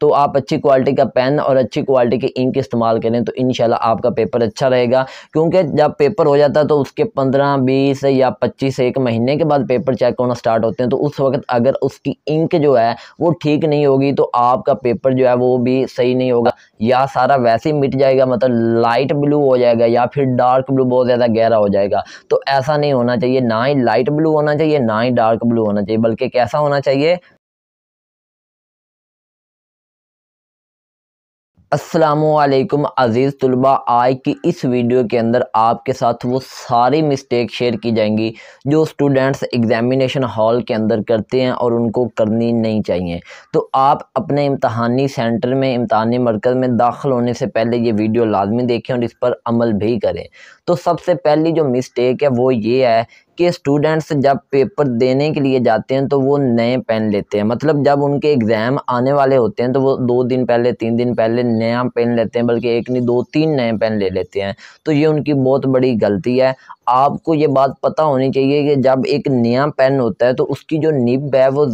तो आप अच्छी क्वालिटी का पेन और अच्छी क्वालिटी की इंक इस्तेमाल करें तो इन आपका पेपर अच्छा रहेगा क्योंकि जब पेपर हो जाता है तो उसके पंद्रह बीस या पच्चीस एक महीने के बाद पेपर चेक होना स्टार्ट होते हैं तो उस वक्त अगर उसकी इंक जो है वो ठीक नहीं होगी तो आपका पेपर जो है वो भी सही नहीं होगा या सारा वैसे ही मिट जाएगा मतलब लाइट ब्लू हो जाएगा या फिर डार्क ब्लू बहुत ज़्यादा गहरा हो जाएगा तो ऐसा नहीं होना चाहिए ना ही लाइट ब्लू होना चाहिए ना ही डार्क ब्लू होना चाहिए बल्कि कैसा होना चाहिए असलकुम अज़ीज़ तलबा आज की इस वीडियो के अंदर आपके साथ वो सारी मिस्टेक शेयर की जाएंगी जो स्टूडेंट्स एग्ज़ामिनेशन हॉल के अंदर करते हैं और उनको करनी नहीं चाहिए तो आप अपने इम्तहानी सेंटर में इम्तहानी मरकज़ में दाखिल होने से पहले ये वीडियो लाजमी देखें और इस पर अमल भी करें तो सबसे पहली जो मिस्टेक है वो ये है कि स्टूडेंट्स जब पेपर देने के लिए जाते हैं तो वो नए पेन लेते हैं मतलब जब उनके एग्ज़ाम आने वाले होते हैं तो वो दो दिन पहले तीन दिन पहले नया पेन लेते हैं बल्कि एक नहीं दो तीन नए पेन ले लेते हैं तो ये उनकी बहुत बड़ी गलती है आपको ये बात पता होनी चाहिए कि जब एक नया पेन होता है तो उसकी जो निब है वो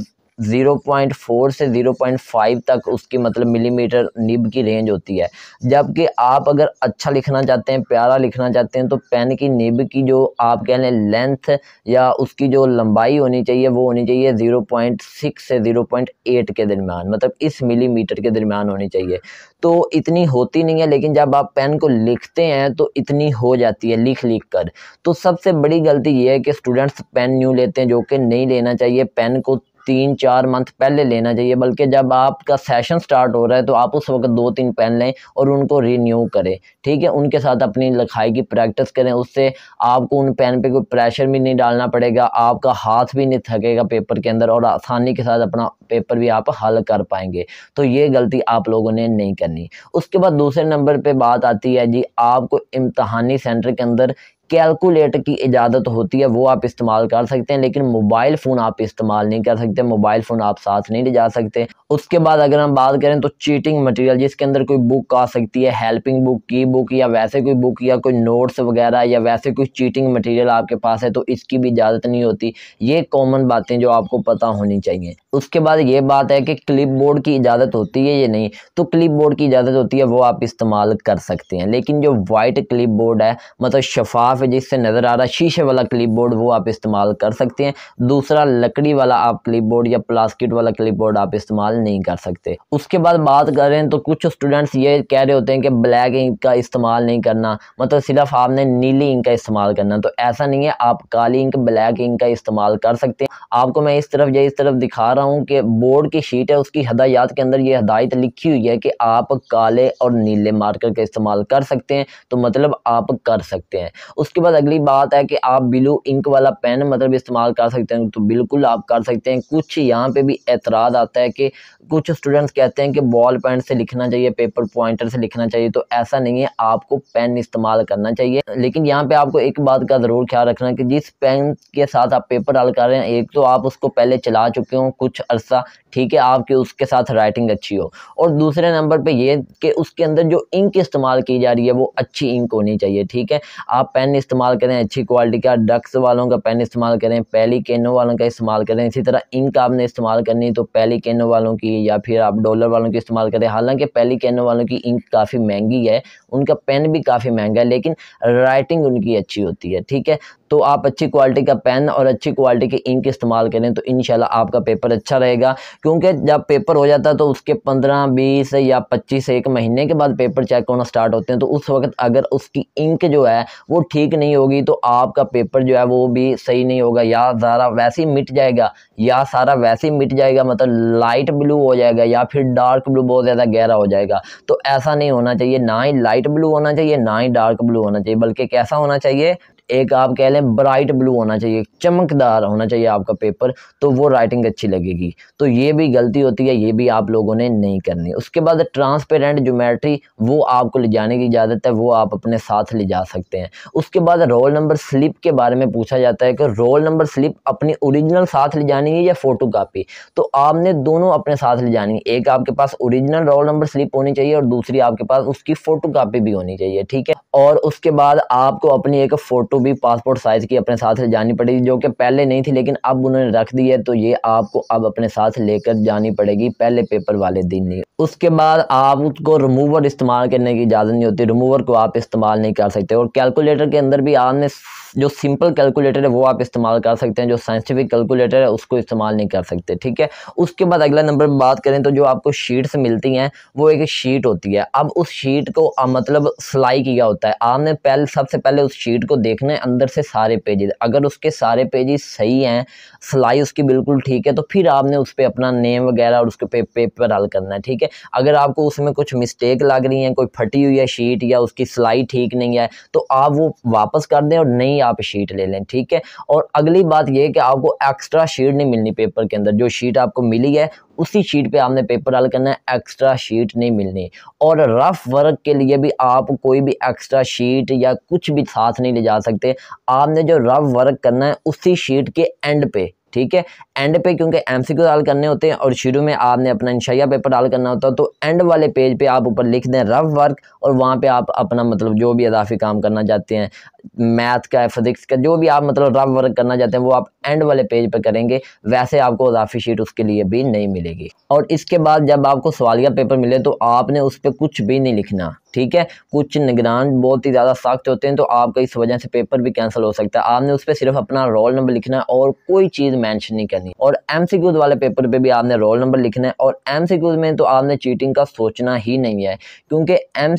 0.4 से 0.5 तक उसकी मतलब मिलीमीटर निब की रेंज होती है जबकि आप अगर अच्छा लिखना चाहते हैं प्यारा लिखना चाहते हैं तो पेन की निब की जो आप कह लें लेंथ या उसकी जो लंबाई होनी चाहिए वो होनी चाहिए 0.6 से 0.8 के दरमियान मतलब इस मिलीमीटर के दरमियान होनी चाहिए तो इतनी होती नहीं है लेकिन जब आप पेन को लिखते हैं तो इतनी हो जाती है लिख लिख कर तो सबसे बड़ी गलती ये है कि स्टूडेंट्स पेन न्यू लेते हैं जो कि नहीं लेना चाहिए पेन को तीन चार मंथ पहले लेना चाहिए बल्कि जब आपका सेशन स्टार्ट हो रहा है तो आप उस वक्त दो तीन पेन लें और उनको रिन्यू करें ठीक है उनके साथ अपनी लिखाई की प्रैक्टिस करें उससे आपको उन पेन पे कोई प्रेशर भी नहीं डालना पड़ेगा आपका हाथ भी नहीं थकेगा पेपर के अंदर और आसानी के साथ अपना पेपर भी आप हल कर पाएंगे तो ये गलती आप लोगों ने नहीं करनी उसके बाद दूसरे नंबर पर बात आती है जी आपको इम्तहानी सेंटर के अंदर कैलकुलेटर की इजाज़त होती है वो आप इस्तेमाल कर सकते हैं लेकिन मोबाइल फ़ोन आप इस्तेमाल नहीं कर सकते मोबाइल फ़ोन आप साथ नहीं ले जा सकते उसके बाद अगर हम बात करें तो चीटिंग मटेरियल जिसके अंदर कोई बुक आ सकती है हेल्पिंग बुक की बुक या वैसे कोई बुक या कोई नोट्स वगैरह या वैसे कोई चीटिंग मटेरियल आपके पास है तो इसकी भी इजाज़त नहीं होती ये कॉमन बातें जो आपको पता होनी चाहिए उसके बाद ये बात है कि क्लिप बोर्ड की इजाज़त होती है या नहीं तो क्लिप बोर्ड की इजाज़त होती है वो आप इस्तेमाल कर सकते हैं लेकिन जो वाइट क्लिप बोर्ड है मतलब शफाफ साफ है जिससे नज़र आ रहा है शीशे वाला क्लिप बोर्ड वो आप इस्तेमाल कर सकते हैं दूसरा लकड़ी वाला आप क्लिप बोर्ड या प्लास्टिक वाला क्लिप बोर्ड आप इस्तेमाल नहीं कर सकते उसके बाद बात करें तो कुछ स्टूडेंट्स ये कह रहे होते हैं कि ब्लैक इंक का इस्तेमाल नहीं करना मतलब सिर्फ आपने नीली इंक का इस्तेमाल करना तो ऐसा नहीं है आप काली इंक ब्लैक इंक का इस्तेमाल कर सकते हैं आपको मैं इस तरफ या इस तरफ दिखा रहा हूँ कि बोर्ड की शीट है उसकी हदायत के अंदर ये हदायत लिखी हुई है कि आप काले और नीले मार्कर का इस्तेमाल कर सकते हैं तो मतलब आप कर सकते हैं उसके बाद अगली बात है कि आप ब्लू इंक वाला पेन मतलब इस्तेमाल कर सकते हैं तो बिल्कुल आप कर सकते हैं कुछ यहाँ पे भी एतराज़ आता है कि कुछ स्टूडेंट्स कहते हैं कि बॉल पेन से लिखना चाहिए पेपर पॉइंटर से लिखना चाहिए तो ऐसा नहीं है आपको पेन इस्तेमाल करना चाहिए लेकिन यहाँ पे आपको एक बात का ज़रूर ख्याल रखना है कि जिस पेन के साथ आप पेपर हल कर रहे हैं एक तो आप उसको पहले चला चुके हों कुछ अरसा ठीक है आपकी उसके साथ राइटिंग अच्छी हो और दूसरे नंबर पर यह कि उसके अंदर जो इंक इस्तेमाल की जा रही है वो अच्छी इंक होनी चाहिए ठीक है आप पेन पेन इस्तेमाल करें अच्छी क्वालिटी का डक्स वालों का पेन इस्तेमाल करें पहली केनो वालों का इस्तेमाल करें इसी तरह इंक आपने इस्तेमाल करनी तो पहली केनो वालों की या फिर आप डॉलर वालों की इस्तेमाल करें हालांकि पहली केनो वालों की इंक काफ़ी महंगी है उनका पेन भी काफ़ी महंगा है लेकिन राइटिंग उनकी अच्छी होती है ठीक है तो आप अच्छी क्वालिटी का पेन और अच्छी क्वालिटी की इंक इस्तेमाल करें तो इन आपका पेपर अच्छा रहेगा क्योंकि जब पेपर हो जाता है तो उसके पंद्रह बीस या पच्चीस एक महीने के बाद पेपर चेक होना स्टार्ट होते हैं तो उस वक्त अगर उसकी इंक जो है वो ठीक नहीं होगी तो आपका पेपर जो है वो भी सही नहीं होगा या सारा वैसे ही मिट जाएगा या सारा वैसे ही मिट जाएगा मतलब लाइट ब्लू हो जाएगा या फिर डार्क ब्लू बहुत ज़्यादा गहरा हो जाएगा तो ऐसा नहीं होना चाहिए ना ही लाइट ब्लू होना चाहिए ना ही डार्क ब्लू होना चाहिए बल्कि कैसा होना चाहिए एक आप कह लें ब्राइट ब्लू होना चाहिए चमकदार होना चाहिए आपका पेपर तो वो राइटिंग अच्छी लगेगी तो ये भी गलती होती है ये भी आप लोगों ने नहीं करनी उसके बाद ट्रांसपेरेंट ज्योमेट्री वो आपको ले जाने की इजाज़त है वो आप अपने साथ ले जा सकते हैं उसके बाद रोल नंबर स्लिप के बारे में पूछा जाता है कि रोल नंबर स्लिप अपनी ओरिजिनल साथ ले जानी है या फ़ोटो तो आपने दोनों अपने साथ ले जानी है एक आपके पास ओरिजिनल रोल नंबर स्लिप होनी चाहिए और दूसरी आपके पास उसकी फ़ोटो भी होनी चाहिए ठीक है और उसके बाद आपको अपनी एक फ़ोटो फ़ोटो भी पासपोर्ट साइज़ की अपने साथ जानी पड़ेगी जो कि पहले नहीं थी लेकिन अब उन्होंने रख दी है तो ये आपको अब अपने साथ लेकर जानी पड़ेगी पहले पेपर वाले दिन नहीं उसके बाद आप उसको रिमूवर इस्तेमाल करने की इजाज़त नहीं होती रिमूवर को आप इस्तेमाल नहीं कर सकते और कैलकुलेटर के अंदर भी आपने जो सिंपल कैलकुलेटर है वो आप इस्तेमाल कर सकते हैं जो साइंटिफिक कैलकुलेटर है उसको इस्तेमाल नहीं कर सकते ठीक है उसके बाद अगला नंबर पर बात करें तो जो आपको शीट्स मिलती हैं वो एक शीट होती है अब उस शीट को मतलब सिलाई किया होता है आपने पहले सबसे पहले उस शीट को देखना है अंदर से सारे पेजेस अगर उसके सारे पेजेस सही हैं सिलाई उसकी बिल्कुल ठीक है तो फिर आपने उस पर अपना नेम वगैरह और उसके पे पेपर हल करना है ठीक है है अगर आपको उसमें कुछ मिस्टेक लग रही है कोई फटी हुई है शीट या उसकी सिलाई ठीक नहीं है तो आप वो वापस कर दें और नई आप शीट ले लें ठीक है और अगली बात यह कि आपको एक्स्ट्रा शीट नहीं मिलनी पेपर के अंदर जो शीट आपको मिली है उसी शीट पे आपने पेपर डाल करना है एक्स्ट्रा शीट नहीं मिलनी और रफ़ वर्क के लिए भी आप कोई भी एक्स्ट्रा शीट या कुछ भी साथ नहीं ले जा सकते आपने जो रफ़ वर्क करना है उसी शीट के एंड पे ठीक है एंड पे क्योंकि एम सी क्यू डाल करने होते हैं और शुरू में आपने अपना इंशाइया पेपर डाल करना होता है तो एंड वाले पेज पे आप ऊपर लिख दें रफ वर्क और वहाँ पे आप अपना मतलब जो भी अदाफी काम करना चाहते हैं मैथ का फिजिक्स का जो भी आप मतलब रफ वर्क करना चाहते हैं वो आप एंड वाले पेज पर करेंगे वैसे आपको अजाफी शीट उसके लिए भी नहीं मिलेगी और इसके बाद जब आपको सवालिया पेपर मिले तो आपने उस पर कुछ भी नहीं लिखना ठीक है कुछ निगरान बहुत ही ज़्यादा सख्त होते हैं तो आपका इस वजह से पेपर भी कैंसिल हो सकता है आपने उस पर सिर्फ अपना रोल नंबर लिखना है और कोई चीज़ मेंशन नहीं करनी और एम वाले पेपर पे भी आपने रोल नंबर लिखना है और एम में तो आपने चीटिंग का सोचना ही नहीं है क्योंकि एम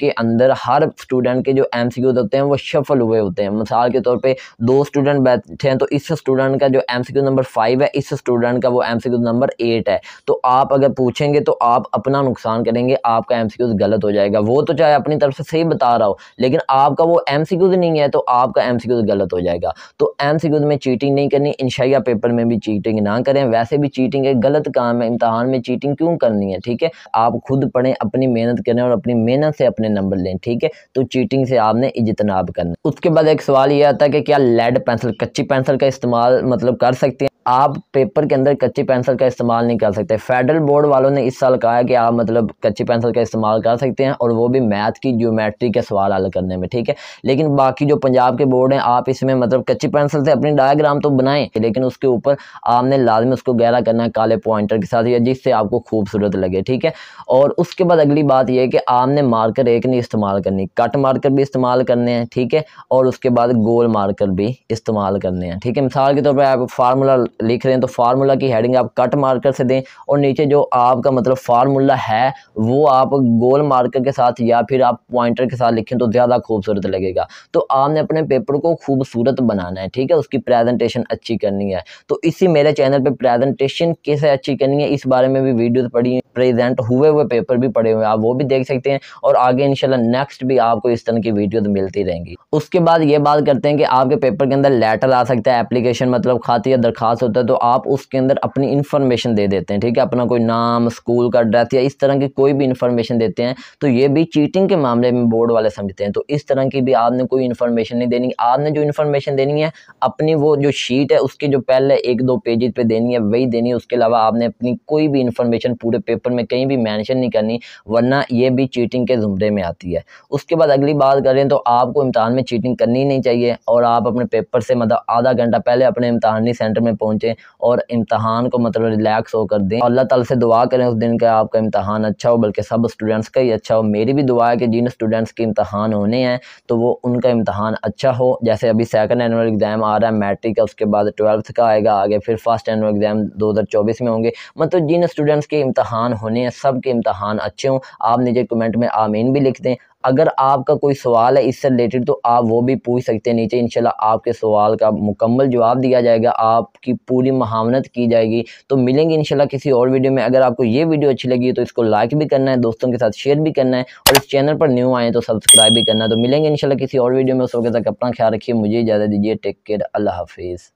के अंदर हर स्टूडेंट के जो एम होते हैं वो सफल हुए होते हैं मिसाल के तौर पे दो स्टूडेंट बैठे हैं तो इस स्टूडेंट का जो एमसीक्यू नंबर फाइव है इस स्टूडेंट का वो एमसीक्यू नंबर एट है तो आप अगर पूछेंगे तो आप अपना नुकसान करेंगे आपका एम गलत हो जाएगा वो तो चाहे अपनी तरफ से सही बता रहा हो लेकिन आपका वो एम नहीं है तो आपका एम गलत हो जाएगा तो एम में चीटिंग नहीं करनी इंशाइया पेपर में भी चीटिंग ना करें वैसे भी चीटिंग एक गलत काम है इम्तहान में चीटिंग क्यों करनी है ठीक है आप खुद पढ़ें अपनी मेहनत करें और अपनी मेहनत से अपने नंबर लें ठीक है तो चीटिंग से आपने इजतनाब करना करना उसके बाद एक सवाल ये आता है कि क्या लेड पेंसिल कच्ची पेंसिल का इस्तेमाल मतलब कर सकते हैं आप पेपर के अंदर कच्ची पेंसिल का इस्तेमाल नहीं कर सकते फेडरल बोर्ड वालों ने इस साल कहा है कि आप मतलब कच्ची पेंसिल का इस्तेमाल कर सकते हैं और वो भी मैथ की ज्योमेट्री के सवाल हल करने में ठीक है लेकिन बाकी जो पंजाब के बोर्ड हैं आप इसमें मतलब कच्ची पेंसिल से अपनी डायग्राम तो बनाएं लेकिन उसके ऊपर आपने लाजमी उसको गहरा करना है काले पॉइंटर के साथ या जिससे आपको खूबसूरत लगे ठीक है और उसके बाद अगली बात यह है कि आपने मार्कर एक नहीं इस्तेमाल करनी कट मार्कर भी इस्तेमाल करने हैं ठीक है और उसके बाद गोल मार्कर भी इस्तेमाल करने हैं ठीक है मिसाल के तौर पर आप फार्मूला लिख रहे हैं तो फार्मूला की हेडिंग आप कट मार्कर से दें और नीचे जो आपका मतलब फार्मूला है वो आप गोल मार्कर के साथ या फिर आप पॉइंटर के साथ लिखें तो ज़्यादा खूबसूरत लगेगा तो आपने अपने पेपर को खूबसूरत बनाना है ठीक है उसकी प्रेजेंटेशन अच्छी करनी है तो इसी मेरे चैनल पर प्रेजेंटेशन कैसे अच्छी करनी है इस बारे में भी वीडियोज़ पढ़ी प्रेजेंट हुए हुए पेपर भी पड़े हुए हैं आप वो भी देख सकते हैं और आगे इंशाल्लाह नेक्स्ट भी आपको इस तरह की वीडियोज मिलती रहेंगी उसके बाद ये बात करते हैं कि आपके पेपर के अंदर लेटर आ सकता है एप्लीकेशन मतलब खाती या दरखास्त पास होता है तो आप उसके अंदर अपनी इन्फॉर्मेशन दे देते हैं ठीक है अपना कोई नाम स्कूल का एड्रेस या इस तरह की कोई भी इन्फॉर्मेशन देते हैं तो ये भी चीटिंग के मामले में बोर्ड वाले समझते हैं तो इस तरह की भी आपने कोई इन्फॉर्मेशन नहीं देनी आपने जो इन्फॉर्मेशन देनी है अपनी वो जो शीट है उसके जो पहले एक दो पेजेज पर देनी है वही देनी है उसके अलावा आपने अपनी कोई भी इन्फॉर्मेशन पूरे पेपर में कहीं भी मैंशन नहीं करनी वरना ये भी चीटिंग के जुमरे में आती है उसके बाद अगली बात करें तो आपको इम्तहान में चीटिंग करनी नहीं चाहिए और आप अपने पेपर से मतलब आधा घंटा पहले अपने इम्तहानी सेंटर में पहुँच पहुँचें और इम्तहान को मतलब रिलैक्स होकर दें अल्लाह ताला से दुआ करें उस दिन का आपका इम्तहान अच्छा हो बल्कि सब स्टूडेंट्स का ही अच्छा हो मेरी भी दुआ है कि जिन स्टूडेंट्स के इम्तहान होने हैं तो वो उनका इम्तहान अच्छा हो जैसे अभी सेकेंड एनुअल एग्ज़ाम आ रहा है मैट्रिक का उसके बाद ट्वेल्थ का आएगा आगे फिर फर्स्ट एनुअल एग्ज़ाम 2024 में होंगे मतलब जिन स्टूडेंट्स के इम्तहान होने हैं सब के इम्तहान अच्छे हों आप नीचे कमेंट में आमीन भी लिख दें अगर आपका कोई सवाल है इससे रिलेटेड तो आप वो भी पूछ सकते हैं नीचे इंशाल्लाह आपके सवाल का मुकम्मल जवाब दिया जाएगा आपकी पूरी महावनत की जाएगी तो मिलेंगे इंशाल्लाह किसी और वीडियो में अगर आपको ये वीडियो अच्छी लगी तो इसको लाइक भी करना है दोस्तों के साथ शेयर भी करना है और इस चैनल पर न्यू आएँ तो सब्सक्राइब भी करना है तो मिलेंगे इंशाल्लाह किसी और वीडियो में उस वक्त तक अपना ख्याल रखिए मुझे इजाज़त दीजिए टेक केयर अल्लाह हाफिज़